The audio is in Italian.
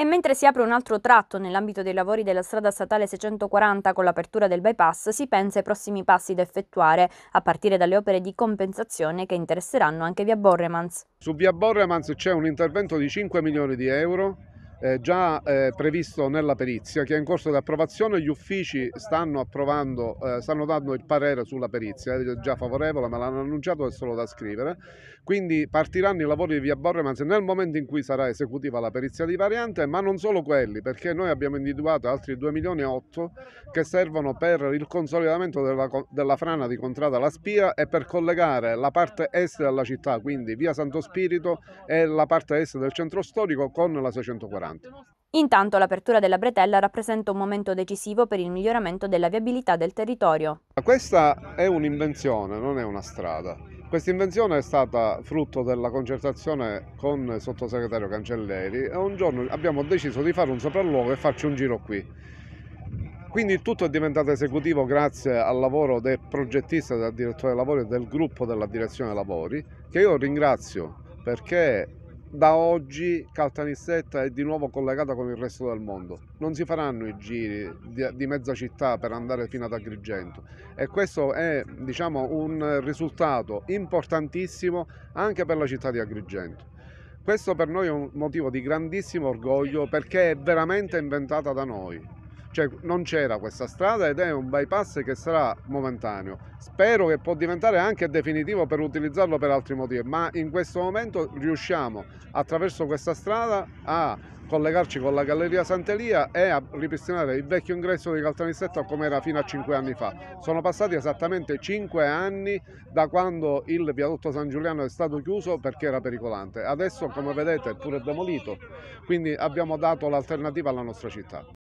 E mentre si apre un altro tratto nell'ambito dei lavori della strada statale 640 con l'apertura del bypass, si pensa ai prossimi passi da effettuare, a partire dalle opere di compensazione che interesseranno anche via Borremans. Su via Borremans c'è un intervento di 5 milioni di euro eh, già eh, previsto nella perizia che è in corso di approvazione, gli uffici stanno, eh, stanno dando il parere sulla perizia, è eh, già favorevole ma l'hanno annunciato è solo da scrivere, quindi partiranno i lavori di via Borremans nel momento in cui sarà esecutiva la perizia di variante, ma non solo quelli perché noi abbiamo individuato altri 2 milioni e 8 che servono per il consolidamento della, della frana di Contrada La Spia e per collegare la parte est della città, quindi via Santo Spirito e la parte est del centro storico con la 640 importante. Intanto l'apertura della bretella rappresenta un momento decisivo per il miglioramento della viabilità del territorio. Questa è un'invenzione, non è una strada. Questa invenzione è stata frutto della concertazione con il sottosegretario Cancelleri e un giorno abbiamo deciso di fare un sopralluogo e farci un giro qui. Quindi tutto è diventato esecutivo grazie al lavoro del progettista, del direttore dei lavori e del gruppo della direzione lavori che io ringrazio perché da oggi Caltanissetta è di nuovo collegata con il resto del mondo. Non si faranno i giri di, di mezza città per andare fino ad Agrigento e questo è diciamo, un risultato importantissimo anche per la città di Agrigento. Questo per noi è un motivo di grandissimo orgoglio perché è veramente inventata da noi cioè non c'era questa strada ed è un bypass che sarà momentaneo. Spero che può diventare anche definitivo per utilizzarlo per altri motivi, ma in questo momento riusciamo attraverso questa strada a collegarci con la Galleria Sant'Elia e a ripristinare il vecchio ingresso di Caltanissetta come era fino a 5 anni fa. Sono passati esattamente 5 anni da quando il viadotto San Giuliano è stato chiuso perché era pericolante. Adesso come vedete è pure demolito, quindi abbiamo dato l'alternativa alla nostra città.